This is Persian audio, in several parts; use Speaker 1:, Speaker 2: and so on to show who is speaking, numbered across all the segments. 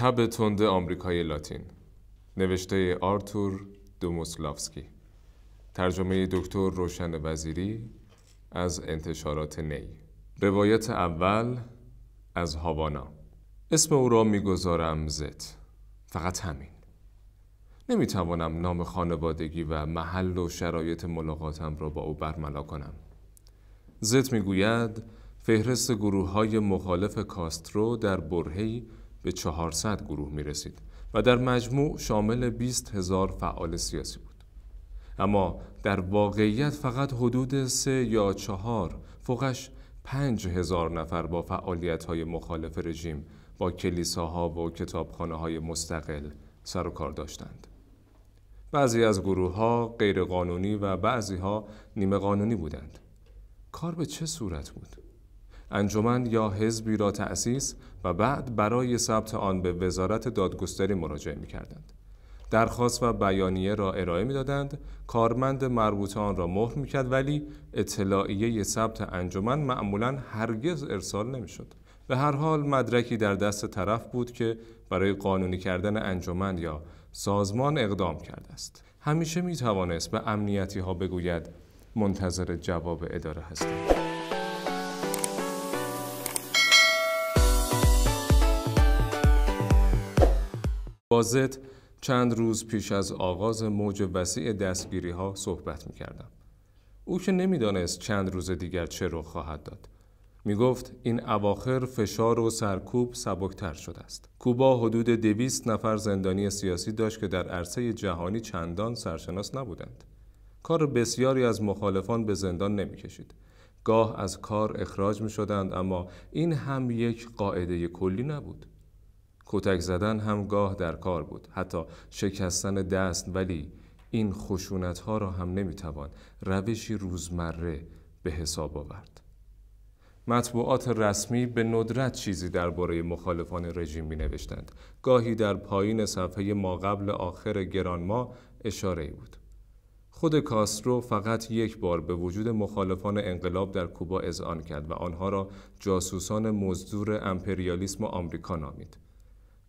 Speaker 1: تب تند آمریکای لاتین نوشته آرتور دوموسلافسکی ترجمه دکتر روشن وزیری از انتشارات نی روایت اول از هاوانا اسم او را میگذارم زت فقط همین نمیتوانم نام خانوادگی و محل و شرایط ملاقاتم را با او برملا کنم زت میگوید فهرست گروه های مخالف کاسترو در برهی به 400 گروه می رسید و در مجموع شامل 20 هزار فعال سیاسی بود. اما در واقعیت فقط حدود سه یا چهار فوقش 5 هزار نفر با فعالیت های مخالف رژیم با کلیساها و کتابخانه های مستقل سر و کار داشتند. بعضی از گروه ها غیر قانونی و بعضی ها نیمه قانونی بودند. کار به چه صورت بود؟ انجمن یا حزبی را تأسیس و بعد برای ثبت آن به وزارت دادگستری مراجعه می کردند. درخواست و بیانیه را ارائه می دادند، کارمند مربوط آن را مهر می کرد ولی اطلاعیه ثبت انجمن معمولا هرگز ارسال نمی شد. به هر حال مدرکی در دست طرف بود که برای قانونی کردن انجمن یا سازمان اقدام کرده است. همیشه می توانست به امنیتی ها بگوید منتظر جواب اداره هستیم. بازت چند روز پیش از آغاز موج وسیع دستگیری ها صحبت می کردم. او که نمیدانست چند روز دیگر چه رخ خواهد داد. می گفت این اواخر فشار و سرکوب سبکتر شده است. کوبا حدود دویست نفر زندانی سیاسی داشت که در عرصه جهانی چندان سرشناس نبودند. کار بسیاری از مخالفان به زندان کشید گاه از کار اخراج می شدند اما این هم یک قاعده کلی نبود. کتک زدن هم گاه در کار بود حتی شکستن دست ولی این خشونت ها را هم نمیتوان روشی روزمره به حساب آورد مطبوعات رسمی به ندرت چیزی درباره مخالفان رژیم می نوشتند. گاهی در پایین صفحه ما قبل آخر گرانما اشاره بود. خود کاسترو فقط یک بار به وجود مخالفان انقلاب در کوبا اذعان کرد و آنها را جاسوسان مزدور امپریالیسم آمریکا نامید.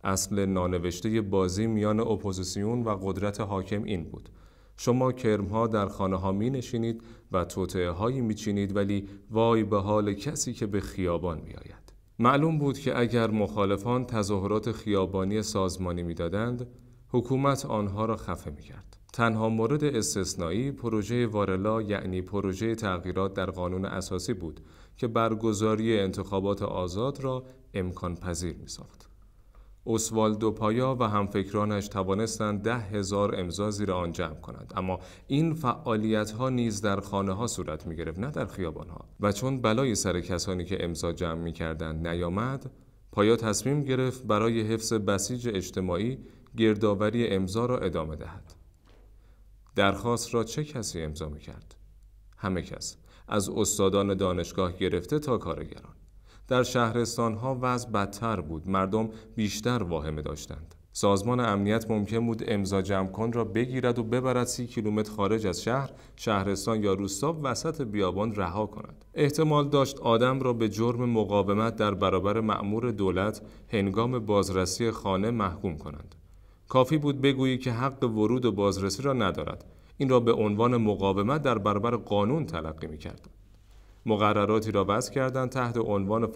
Speaker 1: اصل نانوشته بازی میان اپوزیسیون و قدرت حاکم این بود. شما کرمها در خانه ها می نشینید و توطعه هایی می چینید ولی وای به حال کسی که به خیابان می آید. معلوم بود که اگر مخالفان تظاهرات خیابانی سازمانی دادند حکومت آنها را خفه می کرد. تنها مورد استثنایی پروژه وارلا یعنی پروژه تغییرات در قانون اساسی بود که برگزاری انتخابات آزاد را امکان پذیر می ساخت. دو پایا و همفکرانش توانستند ده هزار امضا زیر آن جمع کنند اما این فعالیت ها نیز در خانه ها صورت می گرفت نه در خیابان ها و چون بلای سر کسانی که امضا جمع می کردند نیامد پایا تصمیم گرفت برای حفظ بسیج اجتماعی گردآوری امضا را ادامه دهد درخواست را چه کسی امضا می کرد همه کس از استادان دانشگاه گرفته تا کارگران در شهرستان ها وضع بدتر بود مردم بیشتر واهمه داشتند سازمان امنیت ممکن بود امضا جمع را بگیرد و ببرد سی کیلومتر خارج از شهر شهرستان یا روستا وسط بیابان رها کند احتمال داشت آدم را به جرم مقاومت در برابر مأمور دولت هنگام بازرسی خانه محکوم کنند کافی بود بگویی که حق ورود و بازرسی را ندارد این را به عنوان مقاومت در برابر قانون تلقی میکرد مقرراتی را وضع کردند تحت عنوان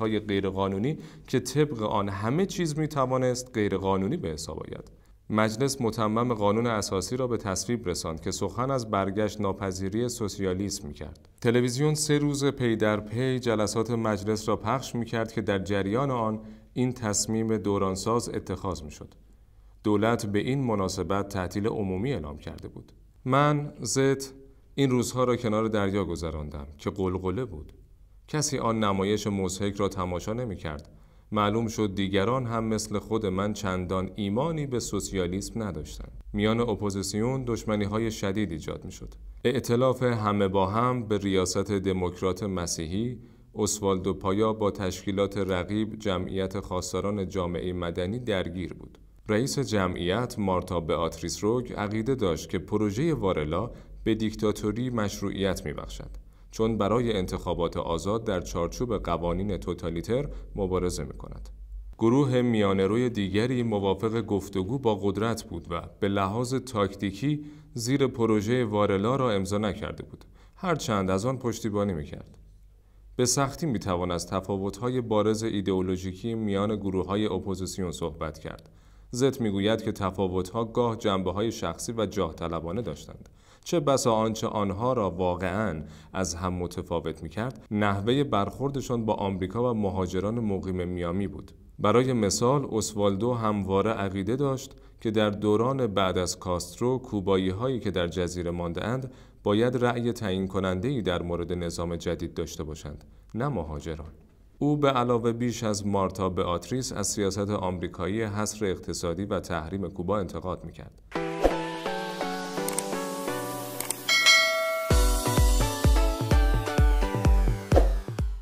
Speaker 1: های غیرقانونی که طبق آن همه چیز میتوانست غیرقانونی به حساب آید مجلس متمم قانون اساسی را به تصویب رساند که سخن از برگشت ناپذیری سوسیالیسم میکرد تلویزیون سه روز پی در پی جلسات مجلس را پخش میکرد که در جریان آن این تصمیم دورانساز اتخاذ میشد دولت به این مناسبت تعطیل عمومی اعلام کرده بود من زد این روزها را کنار دریا گذراندم که قلقله بود کسی آن نمایش مزهک را تماشا نمی کرد. معلوم شد دیگران هم مثل خود من چندان ایمانی به سوسیالیسم نداشتند. میان اپوزیسیون دشمنی های شدید ایجاد می شد. اعتلاف همه با هم به ریاست دموکرات مسیحی، اسوالدو پایا با تشکیلات رقیب جمعیت خواستاران جامعه مدنی درگیر بود. رئیس جمعیت مارتا به روگ عقیده داشت که پروژه وارلا به دیکتاتوری مشروعیت میبخشد چون برای انتخابات آزاد در چارچوب قوانین توتالیتر مبارزه می کند. گروه روی دیگری موافق گفتگو با قدرت بود و به لحاظ تاکتیکی زیر پروژه وارلا را امضا نکرده بود هرچند از آن پشتیبانی میکرد به سختی میتوان از تفاوتهای بارز ایدئولوژیکی میان های اپوزیسیون صحبت کرد زت میگوید که تفاوتها گاه جنبه های شخصی و جاه داشتند چه بسا آنچه آنها را واقعا از هم متفاوت می کرد نحوه برخوردشان با آمریکا و مهاجران مقیم میامی بود برای مثال اسوالدو همواره عقیده داشت که در دوران بعد از کاسترو کوبایی هایی که در جزیره مانده اند باید رأی تعیین کننده ای در مورد نظام جدید داشته باشند نه مهاجران او به علاوه بیش از مارتا به از سیاست آمریکایی حصر اقتصادی و تحریم کوبا انتقاد میکرد.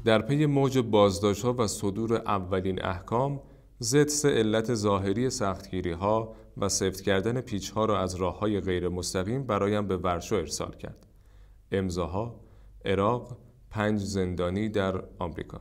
Speaker 1: در پی موج بازداشت ها و صدور اولین احکام ضد سه علت ظاهری سختگیری ها و سفت کردن پیچ ها را از راه های غیر مستقیم برایم به ورشو ارسال کرد. امضاها عراق پنج زندانی در آمریکا.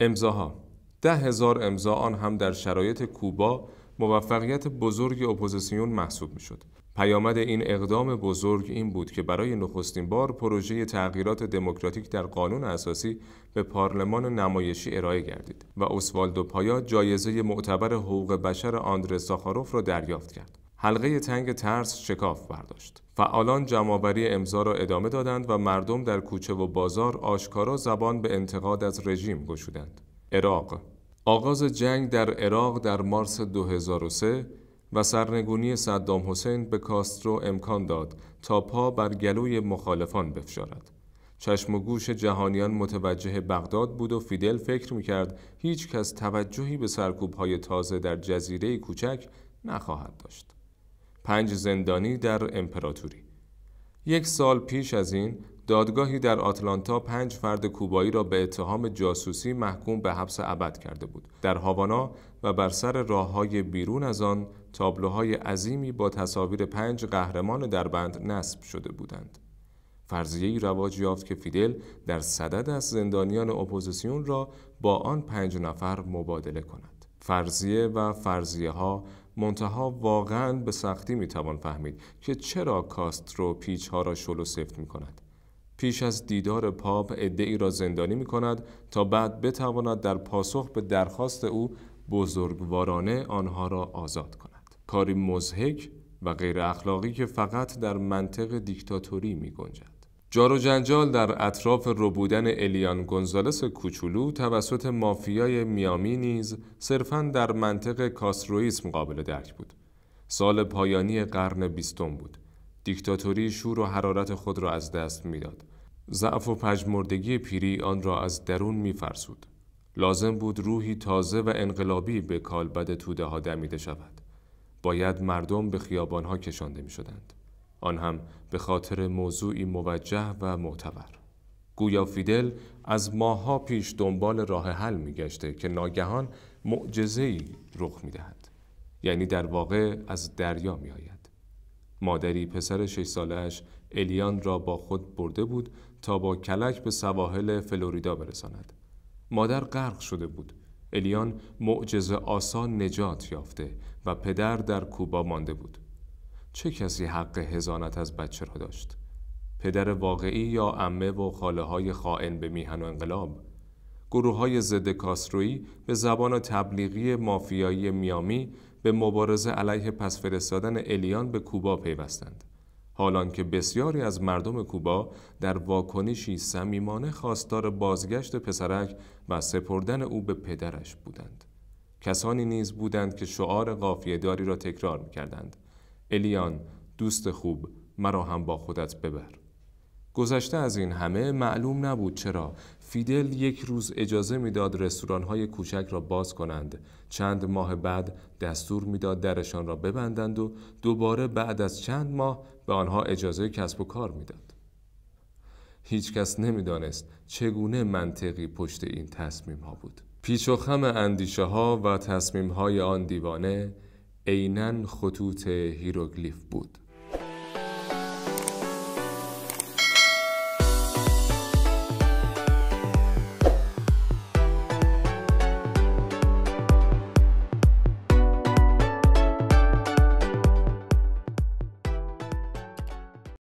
Speaker 1: امضاها ده هزار امضا آن هم در شرایط کوبا موفقیت بزرگ اپوزیسیون محسوب می شد. پیامد این اقدام بزرگ این بود که برای نخستین بار پروژه تغییرات دموکراتیک در قانون اساسی به پارلمان نمایشی ارائه گردید و اوسوالدو پایا جایزه معتبر حقوق بشر آندره ساخاروف را دریافت کرد. حلقه تنگ ترس شکاف برداشت. فعالان جمعآوری امضا را ادامه دادند و مردم در کوچه و بازار آشکارا زبان به انتقاد از رژیم گشودند. عراق آغاز جنگ در عراق در مارس 2003 و سرنگونی صدام حسین به کاسترو امکان داد تا پا بر گلوی مخالفان بفشارد. چشم و گوش جهانیان متوجه بغداد بود و فیدل فکر میکرد هیچ کس توجهی به سرکوبهای تازه در جزیره کوچک نخواهد داشت. پنج زندانی در امپراتوری یک سال پیش از این دادگاهی در آتلانتا پنج فرد کوبایی را به اتهام جاسوسی محکوم به حبس ابد کرده بود در هاوانا و بر سر راه های بیرون از آن تابلوهای عظیمی با تصاویر پنج قهرمان در بند نصب شده بودند. فرضیه رواج یافت که فیدل در صدد از زندانیان اپوزیسیون را با آن پنج نفر مبادله کند. فرضیه و فرضیه ها منتها واقعا به سختی می توان فهمید که چرا کاسترو پیچ ها را شلو سفت می کند. پیش از دیدار پاپ ادعی را زندانی می کند تا بعد بتواند در پاسخ به درخواست او بزرگوارانه آنها را آزاد کند. کاری مزهک و غیر اخلاقی که فقط در منطق دیکتاتوری می گنجد. جار و جنجال در اطراف ربودن الیان گونزالس کوچولو توسط مافیای میامی نیز صرفا در منطق کاسرویسم قابل درک بود. سال پایانی قرن بیستم بود. دیکتاتوری شور و حرارت خود را از دست میداد. ضعف و پژمردگی پیری آن را از درون میفرسود. لازم بود روحی تازه و انقلابی به کالبد توده ها دمیده شود. باید مردم به خیابانها کشانده می شدند. آن هم به خاطر موضوعی موجه و معتبر. گویا فیدل از ماها پیش دنبال راه حل می گشته که ناگهان معجزهی رخ می دهد. یعنی در واقع از دریا می آید. مادری پسر شش سالش الیان را با خود برده بود تا با کلک به سواحل فلوریدا برساند. مادر غرق شده بود الیان معجزه آسان نجات یافته و پدر در کوبا مانده بود. چه کسی حق هزانت از بچه را داشت؟ پدر واقعی یا امه و خاله های خائن به میهن و انقلاب؟ گروه های ضد کاسترویی به زبان تبلیغی مافیایی میامی به مبارزه علیه پس فرستادن الیان به کوبا پیوستند. حالان که بسیاری از مردم کوبا در واکنشی صمیمانه خواستار بازگشت پسرک و سپردن او به پدرش بودند. کسانی نیز بودند که شعار قافیه را تکرار می کردند. الیان دوست خوب مرا هم با خودت ببر. گذشته از این همه معلوم نبود چرا فیدل یک روز اجازه میداد رستوران کوچک را باز کنند چند ماه بعد دستور میداد درشان را ببندند و دوباره بعد از چند ماه به آنها اجازه کسب و کار میداد هیچکس نمیدانست چگونه منطقی پشت این تصمیم ها بود پیچ و خم اندیشه ها و تصمیم های آن دیوانه عینا خطوط هیروگلیف بود